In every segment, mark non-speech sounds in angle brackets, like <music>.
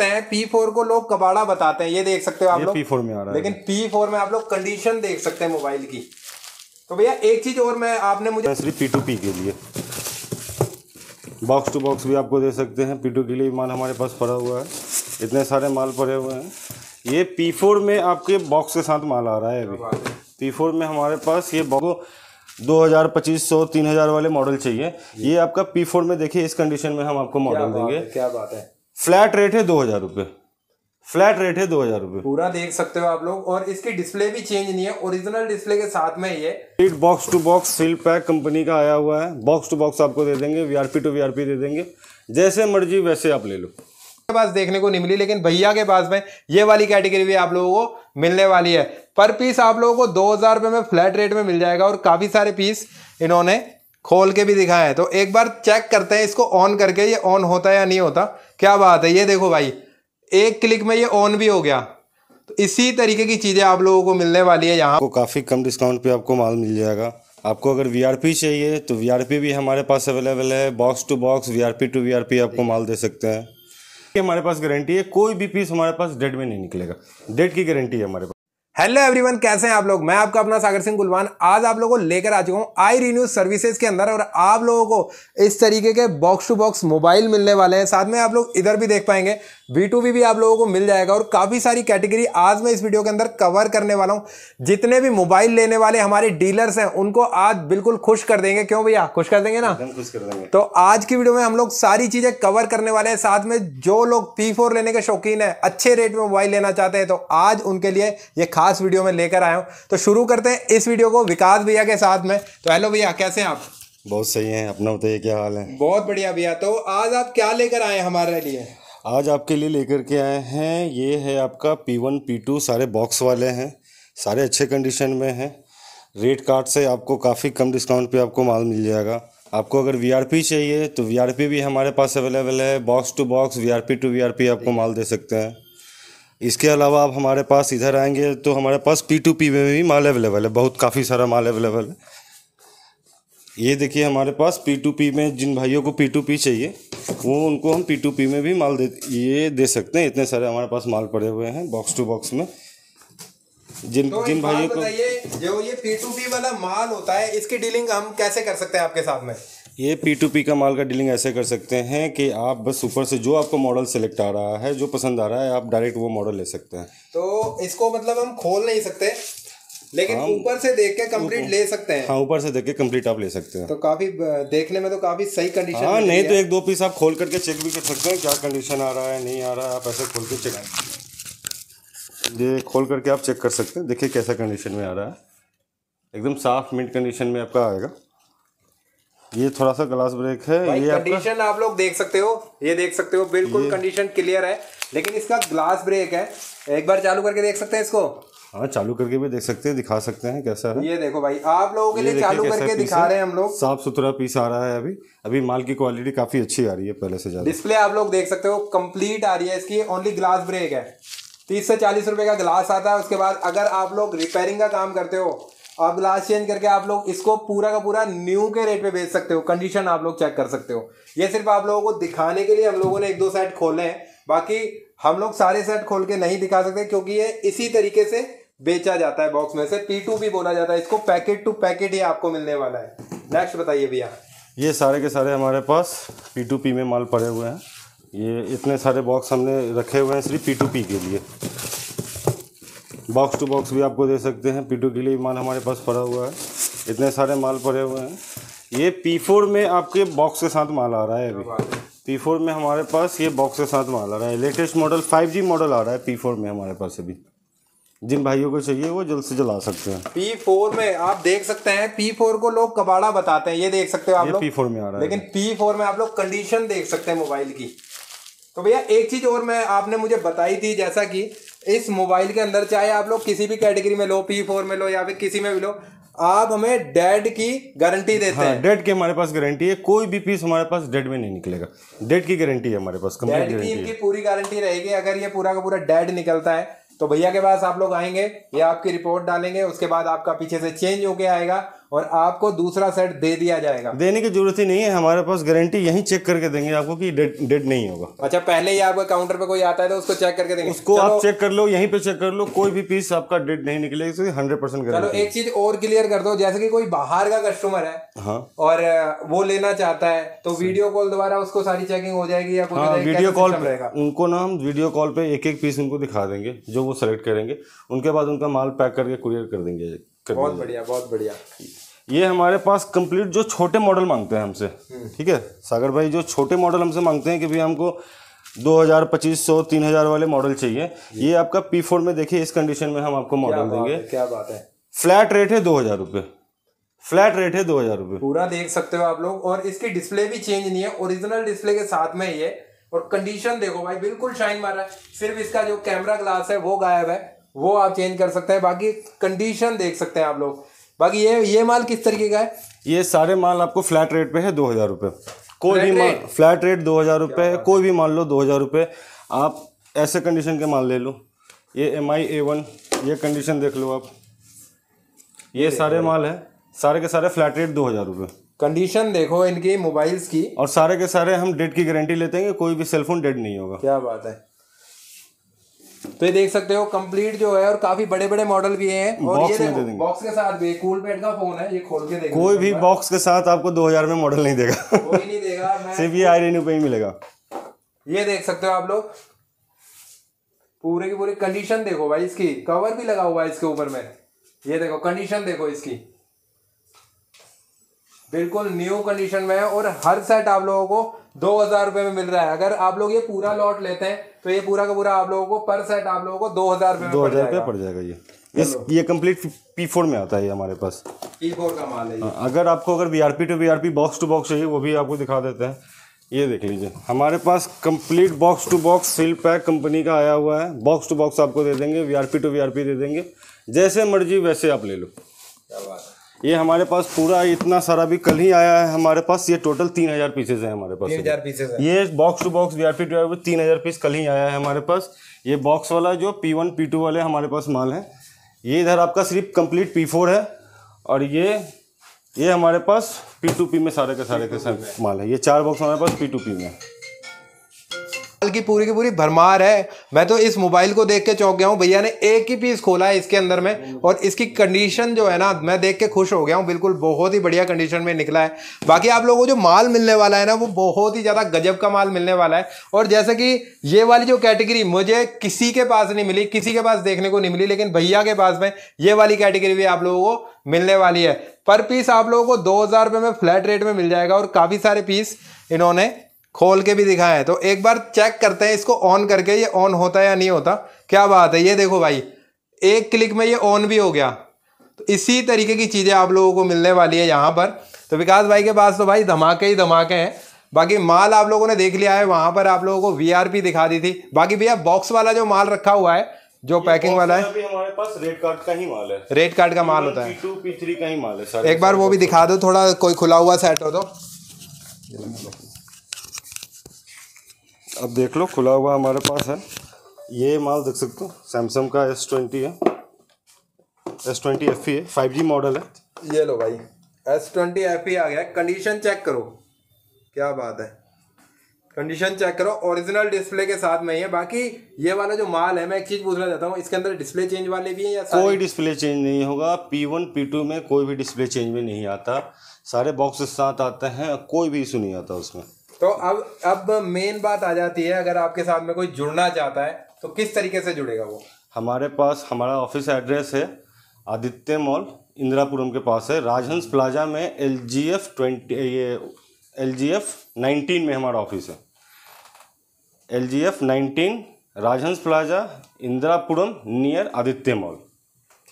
सकते हैं P four को लोग कबाड़ा बताते हैं ये देख सकते हो आप लोग पी फोर में आ रहा लेकिन पी फोर में आप लोग कंडीशन देख सकते हैं मोबाइल की तो भैया एक चीज और मैं आपने मुझे पी टू पी के लिए बॉक्स टू बॉक्स भी आपको दे सकते हैं पी टू के लिए माल हमारे पास पड़ा हुआ है इतने सारे माल पड़े हुए हैं ये पी फोर में आपके बॉक्स के साथ माल आ रहा है अभी पी फोर में हमारे पास ये बॉक्स दो हज़ार पच्चीस सौ तीन हज़ार वाले मॉडल चाहिए ये आपका पी फोर में देखिए इस कंडीशन में हम आपको मॉडल देंगे क्या बात है फ्लैट रेट है दो हजार रुपए फ्लैट रेट है दो हजार रुपये पूरा देख सकते हो आप लोग और इसकी डिस्प्ले भी चेंज नहीं है ओरिजिनल डिस्प्ले के साथ में ये seat box to box seal pack company का आया हुआ है बॉक्स टू बॉक्स आपको दे देंगे वीआरपी टू वीआरपी दे देंगे जैसे मर्जी वैसे आप ले लो पास देखने को नहीं मिली लेकिन भैया के पास में ये वाली कैटेगरी भी आप लोगों को मिलने वाली है पर पीस आप लोगों को दो हजार रुपए में फ्लैट रेट में मिल जाएगा और काफ़ी सारे पीस इन्होंने खोल के भी दिखाए हैं तो एक बार चेक करते हैं इसको ऑन करके ये ऑन होता है या नहीं होता क्या बात है ये देखो भाई एक क्लिक में ये ऑन भी हो गया तो इसी तरीके की चीज़ें आप लोगों को मिलने वाली है यहाँ को काफ़ी कम डिस्काउंट पे आपको माल मिल जाएगा आपको अगर वी चाहिए तो वी भी हमारे पास अवेलेबल है box to box we to we आपको माल दे सकते हैं हमारे पास गारंटी है कोई भी पीस हमारे पास डेड में नहीं निकलेगा डेड की गारंटी है हमारे पास हेलो एवरीवन कैसे हैं आप लोग मैं आपका अपना सागर सिंह गुलवान आज आप लोगों को लेकर आ चुका हूं आई रिन्यू सर्विसेज के अंदर और आप लोगों को इस तरीके के बॉक्स टू बॉक्स मोबाइल मिलने वाले हैं साथ में आप लोग इधर भी देख पाएंगे बी टू भी आप लोगों को मिल जाएगा और काफ़ी सारी कैटेगरी आज मैं इस वीडियो के अंदर कवर करने वाला हूँ जितने भी मोबाइल लेने वाले हमारे डीलर्स हैं उनको आज बिल्कुल खुश कर देंगे क्यों भैया खुश कर देंगे ना खुश कर देंगे तो आज की वीडियो में हम लोग सारी चीज़ें कवर करने वाले हैं साथ में जो लोग पी लेने के शौकीन है अच्छे रेट में मोबाइल लेना चाहते हैं तो आज उनके लिए ये खास वीडियो में लेकर आया हूँ तो शुरू करते हैं इस वीडियो को विकास भैया के साथ में तो हेलो भैया कैसे हैं आप बहुत सही हैं अपना बताइए क्या हाल है बहुत बढ़िया भैया तो आज आप क्या लेकर आए हमारे लिए आज आपके लिए लेकर के आए हैं ये है आपका पी वन पी टू सारे बॉक्स वाले हैं सारे अच्छे कंडीशन में हैं रेट कार्ड से आपको काफ़ी कम डिस्काउंट पे आपको माल मिल जाएगा आपको अगर वी चाहिए तो वी भी हमारे पास अवेलेबल है box to box we to we आपको माल दे सकते हैं इसके अलावा आप हमारे पास इधर आएंगे तो हमारे पास पी टू पी में भी माल अवेलेबल है बहुत काफ़ी सारा माल अवेलेबल है ये देखिए हमारे पास पी टू पी में जिन भाइयों को पी टू पी चाहिए वो उनको हम पी टू पी में भी माल दे ये दे सकते हैं इतने सारे हमारे पास माल पड़े हुए हैं बॉक्स टू बॉक्स में जिन तो जिन भाइयों को जो ये पी टू पी वाला माल होता है इसकी डीलिंग हम कैसे कर सकते हैं आपके साथ में ये पी टू पी का माल का डीलिंग ऐसे कर सकते हैं कि आप बस ऊपर से जो आपको मॉडल सेलेक्ट आ रहा है जो पसंद आ रहा है आप डायरेक्ट वो मॉडल ले सकते हैं तो इसको मतलब हम खोल नहीं सकते लेकिन हाँ। ऊपर से देख के कंप्लीट ले सकते हैं हाँ ऊपर से देख के कंप्लीट आप ले सकते हैं तो काफी देखने में तो काफी सही कंडीशन हाँ नहीं तो एक दो पीस आप खोल करके चेक भी कर सकते हैं क्या कंडीशन आ रहा है नहीं आ रहा है आप ऐसे खोल के चेक ये खोल करके आप चेक कर सकते हैं देखिए कैसा कंडीशन में आ रहा है एकदम साफ मिट कंडीशन में आपका आएगा ये थोड़ा सा ग्लास ब्रेक है ये कंडीशन आप लोग देख सकते हो ये देख सकते हो बिल्कुल कंडीशन क्लियर है लेकिन इसका ग्लास ब्रेक है एक बार चालू करके देख सकते हैं इसको हाँ चालू करके भी देख सकते हैं दिखा सकते हैं कैसा है ये देखो भाई आप लोगों के लिए चालू करके दिखा रहे हैं हम लोग साफ सुथरा पीस आ रहा है अभी अभी माल की क्वालिटी काफी अच्छी आ रही है पहले से ज्यादा डिस्प्ले आप लोग देख सकते हो कंप्लीट आ रही है इसकी ओनली ग्लास ब्रेक है तीस से चालीस रुपए का ग्लास आता है उसके बाद अगर आप लोग रिपेयरिंग का काम करते हो और लास्ट चेंज करके आप लोग इसको पूरा का पूरा न्यू के रेट पे बेच सकते हो कंडीशन आप लोग चेक कर सकते हो ये सिर्फ आप लोगों को दिखाने के लिए हम लोगों ने एक दो सेट खोले हैं बाकी हम लोग सारे सेट खोल के नहीं दिखा सकते क्योंकि ये इसी तरीके से बेचा जाता है बॉक्स में से पी टू भी बोला जाता है इसको पैकेट टू पैकेट ही आपको मिलने वाला है नेक्स्ट बताइए भैया ये सारे के सारे हमारे पास पी टू पी में माल पड़े हुए हैं ये इतने सारे बॉक्स हमने रखे हुए हैं सिर्फ पी टू पी के लिए बॉक्स टू बॉक्स भी आपको दे सकते हैं पीटू के लिए माल हमारे पास पड़ा हुआ है इतने सारे माल पड़े हुए हैं ये पी फोर में आपके बॉक्स के साथ माल आ रहा है अभी पी फोर में हमारे पास ये बॉक्स के साथ माल आ रहा है latest model five G model आ रहा है पी फोर में हमारे पास अभी जिन भाइयों को चाहिए वो जल्द से जल्द आ सकते हैं पी फोर में आप देख सकते हैं पी फोर को लोग कबाड़ा बताते हैं ये देख सकते हो आप लोग पी फोर में आ रहा है लेकिन पी फोर में आप लोग कंडीशन देख सकते हैं मोबाइल की तो भैया एक चीज और मैं आपने मुझे बताई थी जैसा कि इस मोबाइल के अंदर चाहे आप लोग किसी भी कैटेगरी में लो पी फोर में लो या फिर किसी में भी लो आप हमें डेड की गारंटी हाँ, देते हाँ, हैं डेड की हमारे पास गारंटी है कोई भी पीस हमारे पास डेड में नहीं निकलेगा डेड की गारंटी है हमारे पास डेड की इनकी पूरी गारंटी रहेगी अगर ये पूरा का पूरा डेड निकलता है तो भैया के पास आप लोग आएंगे ये आपकी रिपोर्ट डालेंगे उसके बाद आपका पीछे से चेंज होके आएगा और आपको दूसरा सेट दे दिया जाएगा देने की जरूरत ही नहीं है हमारे पास गारंटी यही चेक करके देंगे आपको कि डेड नहीं होगा अच्छा पहले ही आपका काउंटर पे कोई आता है तो उसको चेक करके देंगे उसको आप चेक कर लो यहीं पे चेक कर लो कोई भी पीस आपका डेड नहीं निकलेगा हंड्रेड परसेंट चलो एक चीज और क्लियर कर दो जैसे की कोई बाहर का कस्टमर है हाँ। और वो लेना चाहता है तो वीडियो कॉल द्वारा उसको सारी चेकिंग हो जाएगी या हाँ, वीडियो कॉल रहेगा उनको ना हम वीडियो कॉल पे एक एक पीस उनको दिखा देंगे जो वो सेलेक्ट करेंगे उनके बाद उनका माल पैक करके कुरियर कर देंगे बहुत बढ़िया बहुत बढ़िया ये हमारे पास कंप्लीट जो छोटे मॉडल मांगते हैं हमसे हम्म। ठीक है सागर भाई जो छोटे मॉडल हमसे मांगते हैं कि भाई हमको दो हज़ार पच्चीस सौ तीन हज़ार वाले मॉडल चाहिए ये आपका पी फोर में देखिए इस कंडीशन में हम आपको मॉडल देंगे क्या बात है फ्लैट रेट है दो हज़ार रुपये फ्लैट रेट है दो हज़ार रुपये पूरा देख सकते हो आप लोग और इसकी डिस्प्ले भी चेंज नहीं है ओरिजिनल डिस्प्ले के साथ में ही है और कंडीशन देखो भाई बिल्कुल शाइन मार रहा है सिर्फ इसका जो कैमरा ग्लास है वो गायब है वो आप चेंज कर सकते हैं बाकी कंडीशन देख सकते हैं आप लोग बाकी ये ये माल किस तरीके का है ये सारे माल आपको फ्लैट रेट पे है दो हज़ार रुपये कोई भी माल फ्लैट रेट दो हज़ार रुपये कोई भी मान लो दो हज़ार रुपये आप ऐसे कंडीशन के माल ले लो ये एम आई ए वन ये कंडीशन देख लो आप ये सारे माल है सारे के सारे फ्लैट रेट दो हज़ार रुपये कंडीशन देखो इनकी मोबाइल्स की और सारे के सारे हम डेट की गारंटी लेते हैं कोई भी सेलफोन डेड नहीं होगा क्या बात है तो ये देख सकते हो कंप्लीट जो है और काफी बड़े बड़े मॉडल भी हैं और बॉक्स ये दे बॉक्स के साथ भी कूल पैड का फोन है ये खोल के देखो कोई भी बॉक्स के साथ आपको 2000 में मॉडल नहीं देगा कोई नहीं देगा <laughs> सिर्फ ये आई रेन्यू पे ही मिलेगा ये देख सकते हो आप लोग पूरे की पूरी कंडीशन देखो भाई इसकी कवर भी लगा हुआ है इसके ऊपर में ये देखो कंडीशन देखो इसकी बिल्कुल न्यू कंडीशन में है और हर सेट आप लोगों को दो हजार रुपए में मिल रहा है अगर आप लोग ये पूरा लॉट लेते हैं तो ये पूरा का पूरा आप लोगों को पर सेट आप लोगों को दो हजार रुपए दो हजार रुपये पड़ जाएगा ये इस ये कंप्लीट पी फोर में आता है हमारे पास पी फोर का माल है हाँ, अगर आपको अगर V R P two V R P box to box चाहिए वो भी आपको दिखा देते हैं ये देख लीजिए हमारे पास complete box to box seal pack company का आया हुआ है बॉक्स टू बॉक्स आपको दे देंगे V R P two V R P दे देंगे जैसे मर्जी वैसे आप ले लो क्या बात है ये हमारे पास पूरा इतना सारा भी कल ही आया है हमारे पास ये टोटल तीन हजार पीसेज है हमारे पास हजार ये box to box VRP two तीन हजार पीस कल ही आया है हमारे पास ये बॉक्स वाला जो पी वन पी टू वाले हमारे पास माल है ये इधर आपका सिर्फ कंप्लीट पी फोर है और ये ये हमारे पास पी टू पी में सारे के सारे के सारे माल है ये चार बॉक्स हमारे पास पी टू पी में की पूरी की पूरी भरमार है मैं तो इस मोबाइल को देख के चौंक गया हूँ भैया ने एक ही पीस खोला है इसके अंदर में और इसकी कंडीशन जो है ना मैं देख के खुश हो गया हूँ बिल्कुल बहुत ही बढ़िया कंडीशन में निकला है बाकी आप लोगों को जो माल मिलने वाला है ना वो बहुत ही ज़्यादा गजब का माल मिलने वाला है और जैसे कि ये वाली जो कैटेगरी मुझे किसी के पास नहीं मिली किसी के पास देखने को नहीं मिली लेकिन भैया के पास में ये वाली कैटेगरी भी आप लोगों को मिलने वाली है पर पीस आप लोगों को दो हज़ार में फ्लैट रेट में मिल जाएगा और काफ़ी सारे पीस इन्होंने खोल के भी दिखाया है तो एक बार चेक करते हैं इसको ऑन करके ये ऑन होता है या नहीं होता क्या बात है ये देखो भाई एक क्लिक में ये ऑन भी हो गया तो इसी तरीके की चीज़ें आप लोगों को मिलने वाली है यहाँ पर तो विकास भाई के पास तो भाई धमाके ही धमाके हैं बाकी माल आप लोगों ने देख लिया है वहाँ पर आप लोगों को वी दिखा दी थी बाकी भैया बॉक्स वाला जो माल रखा हुआ है जो पैकिंग वाला है अभी हमारे पास रेड कार्ड का ही माल है रेड कार्ड का माल होता है टू पी थ्री का ही माल है एक बार वो भी दिखा दो थोड़ा कोई खुला हुआ सेट हो तो अब देख लो खुला हुआ हमारे पास है ये माल देख सकते हो सैमसंग का एस ट्वेंटी है एस ट्वेंटी एफ है फाइव जी मॉडल है ये लो भाई एस ट्वेंटी एफ आ गया कंडीशन चेक करो क्या बात है कंडीशन चेक करो ओरिजिनल डिस्प्ले के साथ में ही है बाकी ये वाला जो माल है मैं एक चीज़ पूछना चाहता हूँ इसके अंदर डिस्प्ले चेंज वाले भी हैं या कोई डिस्प्ले चेंज नहीं होगा पी वन पी टू में कोई भी डिस्प्ले चेंज में नहीं आता सारे बॉक्स साथ आते हैं कोई भी इशू नहीं आता उसमें तो अब अब मेन बात आ जाती है अगर आपके साथ में कोई जुड़ना चाहता है तो किस तरीके से जुड़ेगा वो हमारे पास हमारा ऑफिस एड्रेस है आदित्य मॉल इंदिरापुरम के पास है राजहंस प्लाजा में एल जी एफ ट्वेंटी ये एल जी एफ नाइनटीन में हमारा ऑफिस है L G F nineteen Rajhans plaza Indirapuram near Aditya mall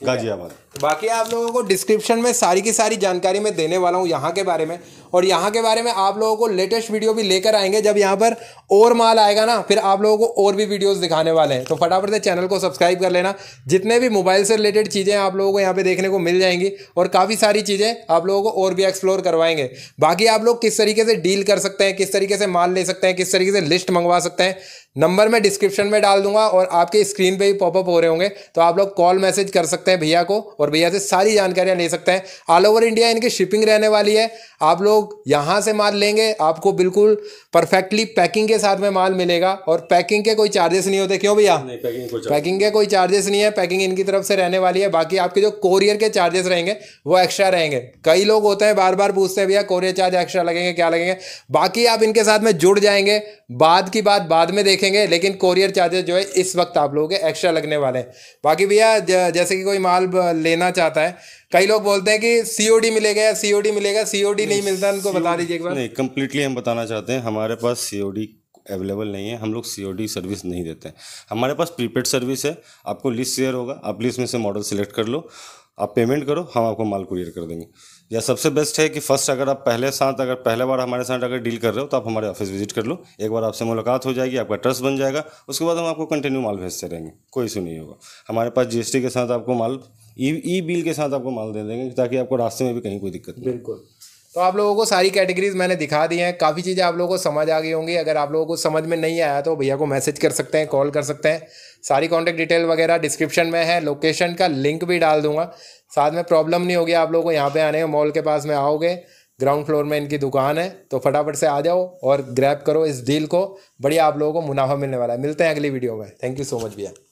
Ghaziabad बाकी आप लोगों को डिस्क्रिप्शन में सारी की सारी जानकारी मैं देने वाला हूँ यहाँ के बारे में और यहाँ के बारे में आप लोगों को लेटेस्ट वीडियो भी लेकर आएंगे जब यहाँ पर और माल आएगा ना फिर आप लोगों को और भी वीडियोस दिखाने वाले हैं तो फटाफट से चैनल को सब्सक्राइब कर लेना जितने भी मोबाइल से रिलेटेड चीज़ें आप लोगों को यहाँ पर देखने को मिल जाएंगी और काफ़ी सारी चीज़ें आप लोगों को और भी एक्सप्लोर करवाएंगे बाकी आप लोग किस तरीके से डील कर सकते हैं किस तरीके से माल ले सकते हैं किस तरीके से लिस्ट मंगवा सकते हैं नंबर मैं डिस्क्रिप्शन में डाल दूंगा और आपके स्क्रीन पे ही पॉपअप हो रहे होंगे तो आप लोग कॉल मैसेज कर सकते हैं भैया को और भैया से सारी जानकारियां ले सकते हैं ऑल ओवर इंडिया इनकी शिपिंग रहने वाली है आप लोग यहां से माल लेंगे आपको बिल्कुल परफेक्टली पैकिंग के साथ में माल मिलेगा और पैकिंग के कोई चार्जेस नहीं होते क्यों भैया पैकिंग के कोई चार्जेस नहीं है पैकिंग इनकी तरफ से रहने वाली है बाकी आपके जो कोरियर के चार्जेस रहेंगे वो एक्स्ट्रा रहेंगे कई लोग होते हैं बार बार पूछते हैं भैया कोरियर चार्ज एक्स्ट्रा लगेंगे क्या लगेंगे बाकी आप इनके साथ में जुड़ जाएंगे बाद की बात बाद में देख देखेंगे लेकिन कोरियर चार्जेस जो है इस वक्त आप लोगों के एक्स्ट्रा लगने वाले हैं बाकी भैया जैसे कि कोई माल लेना चाहता है कई लोग बोलते हैं कि सीओडी मिलेगा या सीओडी मिलेगा सीओडी नहीं, नहीं मिलता उनको बता दीजिए एक बार नहीं कम्प्लीटली हम बताना चाहते हैं हमारे पास सीओडी अवेलेबल नहीं है हम लोग सी सर्विस नहीं देते हमारे पास प्रीपेड सर्विस है आपको लिस्ट शेयर होगा आप लिस्ट में से मॉडल सेलेक्ट कर लो आप पेमेंट करो हम आपको माल कुरियर कर देंगे या सबसे बेस्ट है कि फर्स्ट अगर आप पहले साथ अगर पहले बार हमारे साथ अगर डील कर रहे हो तो आप हमारे ऑफिस विजिट कर लो एक बार आपसे मुलाकात हो जाएगी आपका ट्रस्ट बन जाएगा उसके बाद हम आपको कंटिन्यू माल भेजते रहेंगे कोई इशू नहीं होगा हमारे पास जीएसटी के साथ आपको माल ई ई बिल के साथ आपको माल दे देंगे ताकि आपको रास्ते में भी कहीं कोई दिक्कत नहीं बिल्कुल तो आप लोगों को सारी कैटेगरीज मैंने दिखा दी हैं काफ़ी चीज़ें आप लोगों को समझ आ गई होंगी अगर आप लोगों को समझ में नहीं आया तो भैया को मैसेज कर सकते हैं कॉल कर सकते हैं सारी कॉन्टैक्ट डिटेल वगैरह डिस्क्रिप्शन में है लोकेशन का लिंक भी डाल दूंगा साथ में प्रॉब्लम नहीं होगी आप लोगों को यहाँ पर आने में मॉल के पास में आओगे ग्राउंड फ्लोर में इनकी दुकान है तो फटाफट से आ जाओ और ग्रैप करो इस डील को बढ़िया आप लोगों को मुनाफा मिलने वाला है मिलते हैं अगली वीडियो में थैंक यू सो मच भैया